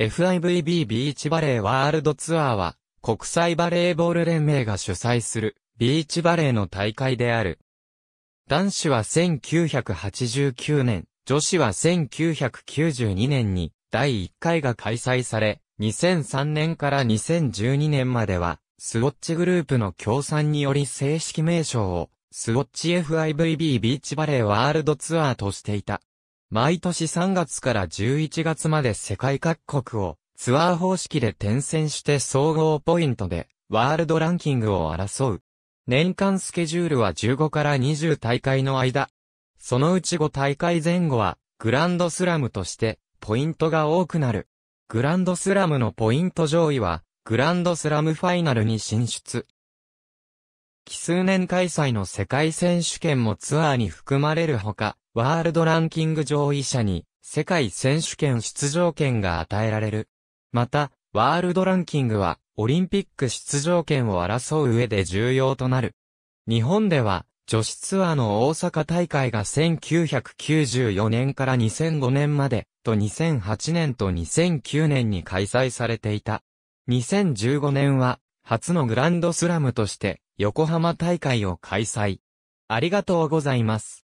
FIVB ビーチバレーワールドツアーは、国際バレーボール連盟が主催する、ビーチバレーの大会である。男子は1989年、女子は1992年に第1回が開催され、2003年から2012年までは、スウォッチグループの協賛により正式名称を、スウォッチ FIVB ビーチバレーワールドツアーとしていた。毎年3月から11月まで世界各国をツアー方式で転戦して総合ポイントでワールドランキングを争う。年間スケジュールは15から20大会の間。そのうち5大会前後はグランドスラムとしてポイントが多くなる。グランドスラムのポイント上位はグランドスラムファイナルに進出。奇数年開催の世界選手権もツアーに含まれるほか、ワールドランキング上位者に世界選手権出場権が与えられる。また、ワールドランキングはオリンピック出場権を争う上で重要となる。日本では女子ツアーの大阪大会が1994年から2005年までと2008年と2009年に開催されていた。2015年は初のグランドスラムとして横浜大会を開催。ありがとうございます。